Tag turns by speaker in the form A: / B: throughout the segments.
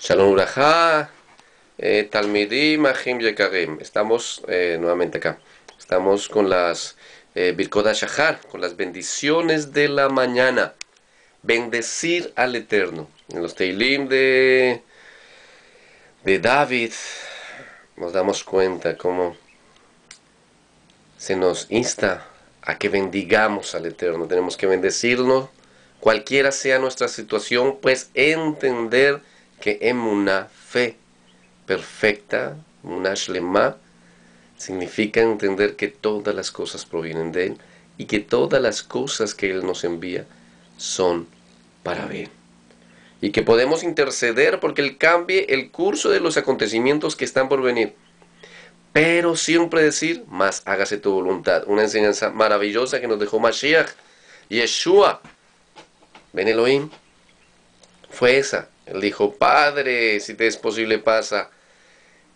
A: Shalom Uraja, eh, Talmidim, Mahim Yekarim. Estamos eh, nuevamente acá. Estamos con las eh, Birkoda Shahar, con las bendiciones de la mañana. Bendecir al Eterno. En los Teilim de, de David nos damos cuenta cómo se nos insta a que bendigamos al Eterno. Tenemos que bendecirnos, cualquiera sea nuestra situación, pues entender que en em una fe perfecta, una shlema, significa entender que todas las cosas provienen de Él y que todas las cosas que Él nos envía son para bien. Y que podemos interceder porque Él cambie el curso de los acontecimientos que están por venir. Pero siempre decir, más hágase tu voluntad. Una enseñanza maravillosa que nos dejó Mashiach, Yeshua, Ben Elohim, fue esa. Él dijo, Padre, si te es posible, pasa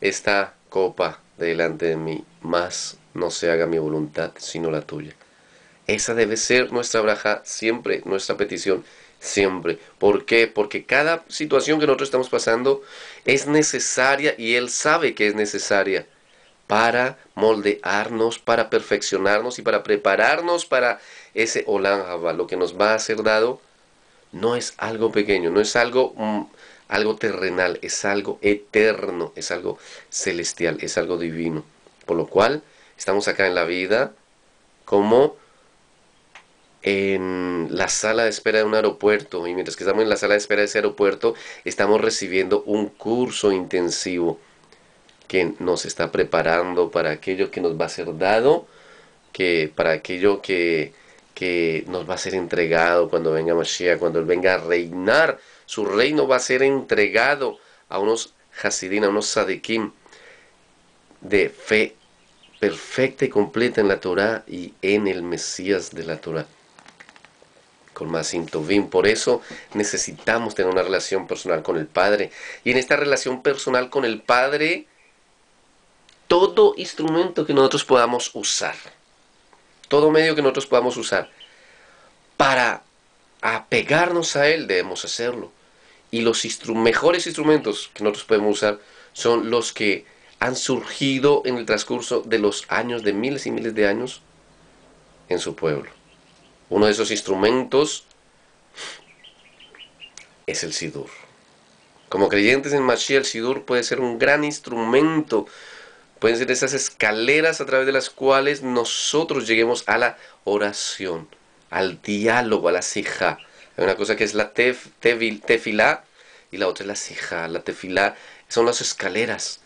A: esta copa delante de mí, Más no se haga mi voluntad, sino la tuya. Esa debe ser nuestra braja siempre, nuestra petición siempre. ¿Por qué? Porque cada situación que nosotros estamos pasando es necesaria y Él sabe que es necesaria para moldearnos, para perfeccionarnos y para prepararnos para ese Olan lo que nos va a ser dado no es algo pequeño, no es algo, mm, algo terrenal, es algo eterno, es algo celestial, es algo divino. Por lo cual, estamos acá en la vida como en la sala de espera de un aeropuerto y mientras que estamos en la sala de espera de ese aeropuerto estamos recibiendo un curso intensivo que nos está preparando para aquello que nos va a ser dado que para aquello que que nos va a ser entregado cuando venga Mashiach, cuando Él venga a reinar. Su reino va a ser entregado a unos Hasidim, a unos Sadikim de fe perfecta y completa en la Torah y en el Mesías de la Torah. Con más intubim. Por eso necesitamos tener una relación personal con el Padre. Y en esta relación personal con el Padre, todo instrumento que nosotros podamos usar todo medio que nosotros podamos usar para apegarnos a Él, debemos hacerlo. Y los mejores instrumentos que nosotros podemos usar son los que han surgido en el transcurso de los años, de miles y miles de años, en su pueblo. Uno de esos instrumentos es el Sidur. Como creyentes en Mashiach, el Sidur puede ser un gran instrumento pueden ser esas escaleras a través de las cuales nosotros lleguemos a la oración, al diálogo, a la sija. Hay una cosa que es la tefilá y la otra es la sija. La tefilá son las escaleras,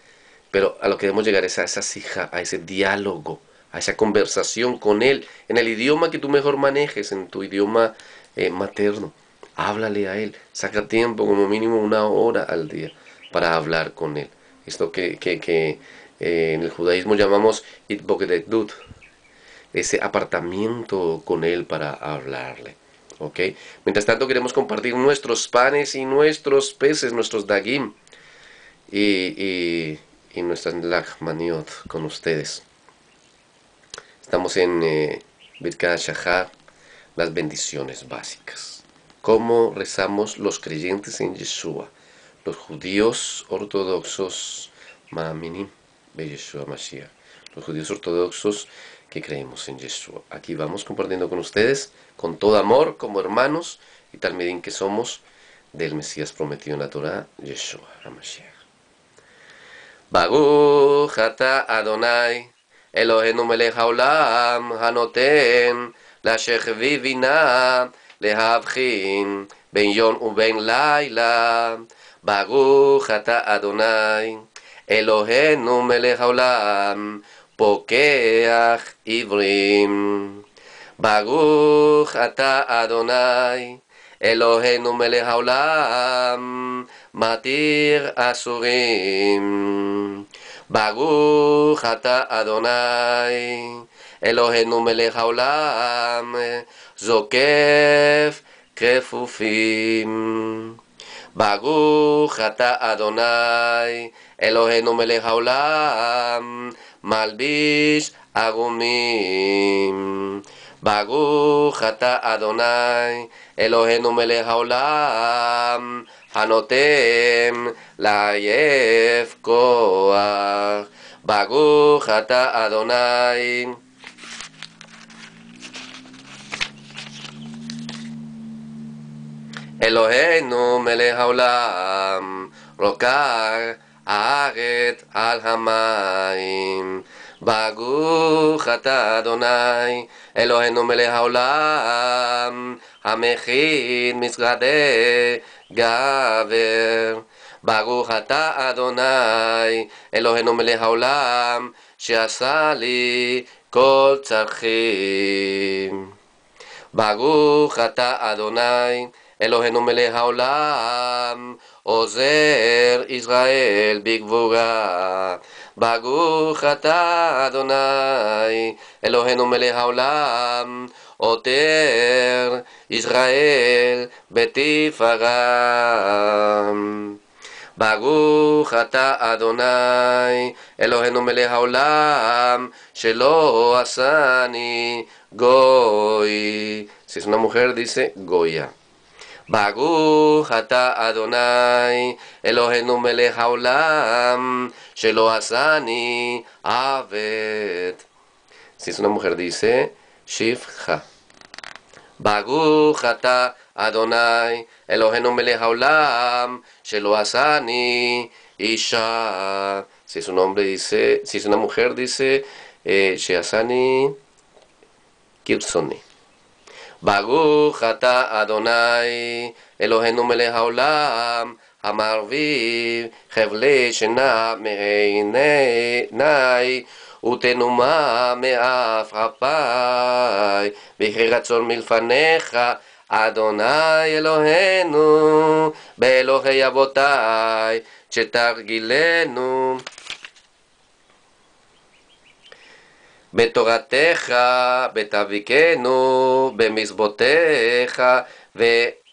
A: pero a lo que debemos llegar es a esa sija, a ese diálogo, a esa conversación con Él, en el idioma que tú mejor manejes, en tu idioma eh, materno. Háblale a Él, saca tiempo, como mínimo una hora al día, para hablar con Él. Esto que, que eh, en el judaísmo llamamos itbogedut ese apartamiento con él para hablarle. Mientras tanto queremos compartir nuestros panes y nuestros peces, nuestros dagim y, nuestras lachmaniot con ustedes. Estamos en eh, las bendiciones básicas. ¿Cómo rezamos los creyentes en Yeshua? Los judíos ortodoxos, Maminim de Yeshua los judíos ortodoxos que creemos en Yeshua. Aquí vamos compartiendo con ustedes, con todo amor, como hermanos y tal medín que somos, del Mesías prometido en la Torah, Yeshua HaMashiach. Adonai, Elohenu melech haolam, hanoten, לשכבי Vivina להבחין ben yon uben laila bagu jata Adonai. Eloheinu melech haolam, pokeach ivrim. Baruch ata Adonai, no melech haolam, matir asurim. Baruch ata Adonai, me melech haolam, zokef kefufim jata Adonai, Elohenu melech haolam, malbish agumim. jata Adonai, Elohenu melech haolam, hanotem la koach. jata Adonai, אלוהינו מלא העולם, רוקר הארץ על המים. ברוך אתה אדוני, אלוהינו מלא העולם, המכין משרדי גבר. ברוך אתה אדוני, אלוהינו מלא העולם, שעשה לי כל צרכים. ברוך אתה אדוני, ELOHENU no Ozer Israel, big buga Bagu Adonai ELOHENU no Oter Israel, betifaga Bagu jata Adonai ELOHENU no me Shelo Asani Goy Si es una mujer, dice Goya bagu ata Adonai, Elohenu melech haolam, shelo asani avet. Si es una mujer dice, Shifcha. bagu ata Adonai, Elohenu melech haolam, shelo asani isha. Si es un hombre dice, si es una mujer dice, eh, Sheasani ברוך אתה אדוני אלוהינו מלא העולם המערביב, חבלי שינה מעיני ותנומה מאף אפי, ויהי רצון מלפניך אדוני אלוהינו באלוהי אבותי, שתרגילנו בתורתך, בתאביקנו, במזבותיך, ו...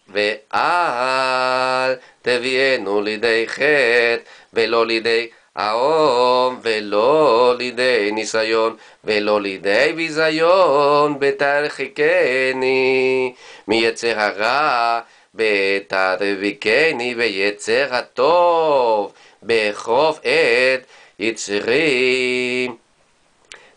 A: ואל תביאנו לידי חטא, ולא לידי האום, ולא לידי ניסיון, ולא לידי ביזיון, בתרחיקני, מיצר הרע, בתרחיקני, ביצר הטוב, בחוף עת יצרים.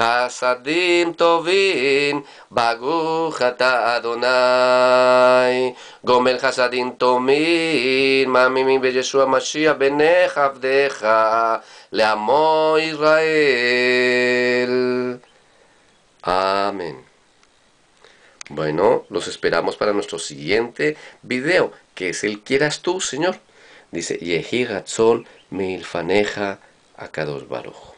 A: Hazadim Tovin Bagu Adonai. Gomel Hasadim Tomin, Mami mi Beyeshua Mashiach, Benehav Le amo Israel. Amén. Bueno, los esperamos para nuestro siguiente video, que es el quieras tú, Señor. Dice me Sol Milfaneja Akados Baruch.